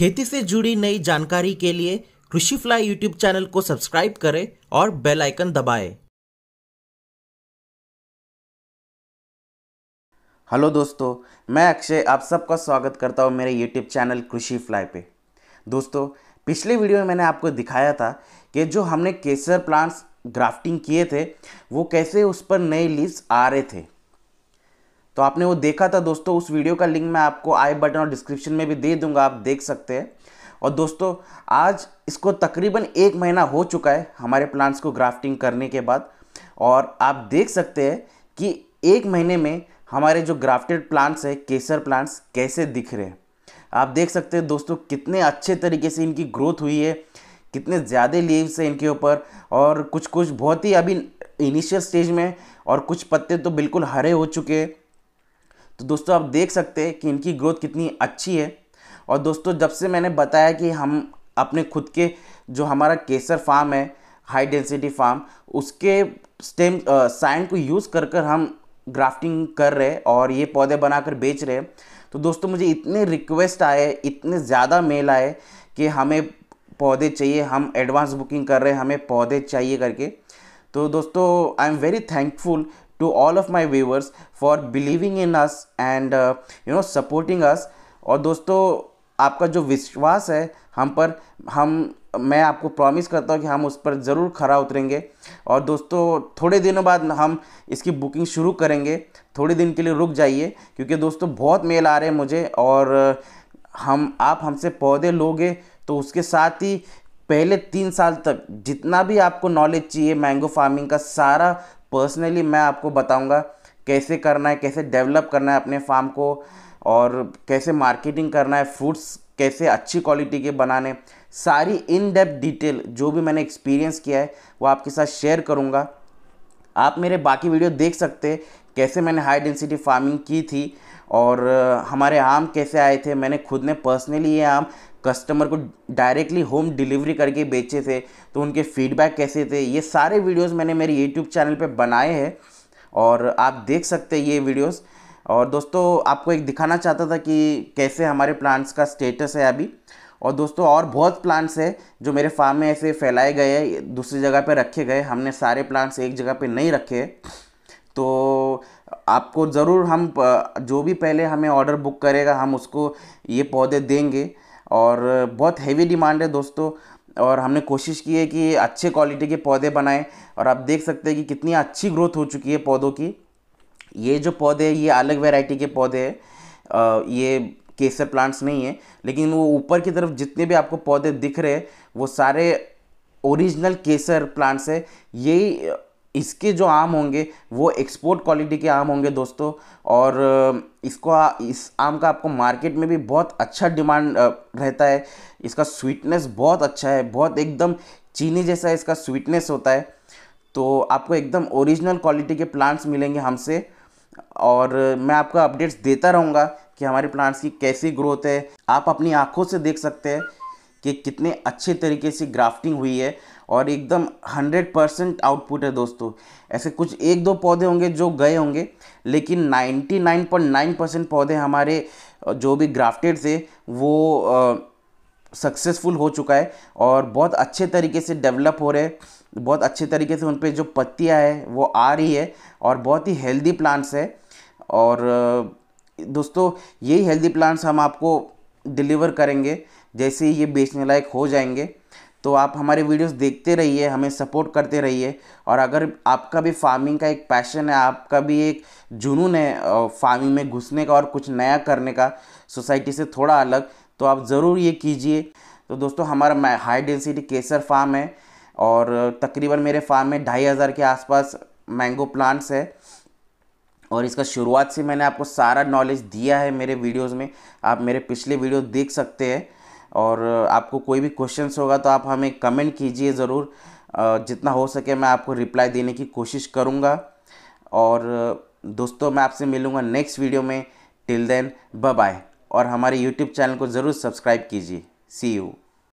खेती से जुड़ी नई जानकारी के लिए कृषि फ्लाई यूट्यूब चैनल को सब्सक्राइब करें और बेल आइकन दबाएं। हेलो दोस्तों मैं अक्षय आप सबका स्वागत करता हूँ मेरे यूट्यूब चैनल कृषि फ्लाई पे दोस्तों पिछले वीडियो में मैंने आपको दिखाया था कि जो हमने केसर प्लांट्स ग्राफ्टिंग किए थे वो कैसे उस पर नए लीव्स आ रहे थे तो आपने वो देखा था दोस्तों उस वीडियो का लिंक मैं आपको आई बटन और डिस्क्रिप्शन में भी दे दूंगा आप देख सकते हैं और दोस्तों आज इसको तकरीबन एक महीना हो चुका है हमारे प्लांट्स को ग्राफ्टिंग करने के बाद और आप देख सकते हैं कि एक महीने में हमारे जो ग्राफ्टेड प्लांट्स हैं केसर प्लांट्स कैसे दिख रहे हैं आप देख सकते हैं दोस्तों कितने अच्छे तरीके से इनकी ग्रोथ हुई है कितने ज़्यादा लीव्स हैं इनके ऊपर और कुछ कुछ बहुत ही अभी इनिशियल स्टेज में और कुछ पत्ते तो बिल्कुल हरे हो चुके हैं तो दोस्तों आप देख सकते हैं कि इनकी ग्रोथ कितनी अच्छी है और दोस्तों जब से मैंने बताया कि हम अपने खुद के जो हमारा केसर फार्म है हाई डेंसिटी फार्म उसके स्टेम साइन को यूज़ कर कर हम ग्राफ्टिंग कर रहे हैं और ये पौधे बनाकर बेच रहे हैं तो दोस्तों मुझे इतने रिक्वेस्ट आए इतने ज़्यादा मेल आए कि हमें पौधे चाहिए हम एडवांस बुकिंग कर रहे हैं हमें पौधे चाहिए करके तो दोस्तों I am very thankful to all of my viewers for believing in us and uh, you know supporting us और दोस्तों आपका जो विश्वास है हम पर हम मैं आपको प्रॉमिस करता हूँ कि हम उस पर ज़रूर खरा उतरेंगे और दोस्तों थोड़े दिनों बाद हम इसकी बुकिंग शुरू करेंगे थोड़े दिन के लिए रुक जाइए क्योंकि दोस्तों बहुत मेल आ रहे हैं मुझे और uh, हम आप हमसे पौधे लोगे तो उसके साथ ही पहले तीन साल तक जितना भी आपको नॉलेज चाहिए मैंगो फार्मिंग का सारा पर्सनली मैं आपको बताऊँगा कैसे करना है कैसे डेवलप करना है अपने फार्म को और कैसे मार्केटिंग करना है फ्रूट्स कैसे अच्छी क्वालिटी के बनाने सारी इन डेप्थ डिटेल जो भी मैंने एक्सपीरियंस किया है वो आपके साथ शेयर करूँगा आप मेरे बाकी वीडियो देख सकते हैं कैसे मैंने हाई डेंसिटी फार्मिंग की थी और हमारे आम कैसे आए थे मैंने खुद ने पर्सनली ये आम कस्टमर को डायरेक्टली होम डिलीवरी करके बेचे थे तो उनके फीडबैक कैसे थे ये सारे वीडियोस मैंने मेरे यूट्यूब चैनल पे बनाए हैं और आप देख सकते हैं ये वीडियोस और दोस्तों आपको एक दिखाना चाहता था कि कैसे हमारे प्लांट्स का स्टेटस है अभी और दोस्तों और बहुत प्लांट्स है जो मेरे फार्म में ऐसे फैलाए गए हैं दूसरी जगह पर रखे गए हमने सारे प्लांट्स एक जगह पर नहीं रखे तो आपको ज़रूर हम जो भी पहले हमें ऑर्डर बुक करेगा हम उसको ये पौधे देंगे और बहुत हैवी डिमांड है दोस्तों और हमने कोशिश की है कि अच्छे क्वालिटी के पौधे बनाएं और आप देख सकते हैं कि कितनी अच्छी ग्रोथ हो चुकी है पौधों की ये जो पौधे ये अलग वैरायटी के पौधे हैं ये केसर प्लांट्स नहीं है लेकिन वो ऊपर की तरफ जितने भी आपको पौधे दिख रहे हैं वो सारे ओरिजिनल केसर प्लांट्स है यही इसके जो आम होंगे वो एक्सपोर्ट क्वालिटी के आम होंगे दोस्तों और इसको इस आम का आपको मार्केट में भी बहुत अच्छा डिमांड रहता है इसका स्वीटनेस बहुत अच्छा है बहुत एकदम चीनी जैसा इसका स्वीटनेस होता है तो आपको एकदम ओरिजिनल क्वालिटी के प्लांट्स मिलेंगे हमसे और मैं आपको अपडेट्स देता रहूँगा कि हमारे प्लांट्स की कैसी ग्रोथ है आप अपनी आँखों से देख सकते हैं कि कितने अच्छे तरीके से ग्राफ्टिंग हुई है और एकदम 100 परसेंट आउटपुट है दोस्तों ऐसे कुछ एक दो पौधे होंगे जो गए होंगे लेकिन 99.9 परसेंट पौधे हमारे जो भी ग्राफ्टेड थे वो सक्सेसफुल हो चुका है और बहुत अच्छे तरीके से डेवलप हो रहे हैं बहुत अच्छे तरीके से उन पर जो पत्तियाँ है वो आ रही है और बहुत ही हेल्दी प्लांट्स है और दोस्तों यही हेल्दी प्लांट्स हम आपको डिलीवर करेंगे जैसे ही ये बेचने लायक हो जाएंगे तो आप हमारे वीडियोस देखते रहिए हमें सपोर्ट करते रहिए और अगर आपका भी फार्मिंग का एक पैशन है आपका भी एक जुनून है फार्मिंग में घुसने का और कुछ नया करने का सोसाइटी से थोड़ा अलग तो आप ज़रूर ये कीजिए तो दोस्तों हमारा हाई डेंसिटी केसर फार्म है और तकरीबन मेरे फार्म में ढाई हज़ार के आसपास मैंगो प्लांट्स है और इसका शुरुआत से मैंने आपको सारा नॉलेज दिया है मेरे वीडियोस में आप मेरे पिछले वीडियो देख सकते हैं और आपको कोई भी क्वेश्चंस होगा तो आप हमें कमेंट कीजिए ज़रूर जितना हो सके मैं आपको रिप्लाई देने की कोशिश करूँगा और दोस्तों मैं आपसे मिलूँगा नेक्स्ट वीडियो में टिल देन बाय और हमारे यूट्यूब चैनल को ज़रूर सब्सक्राइब कीजिए सी यू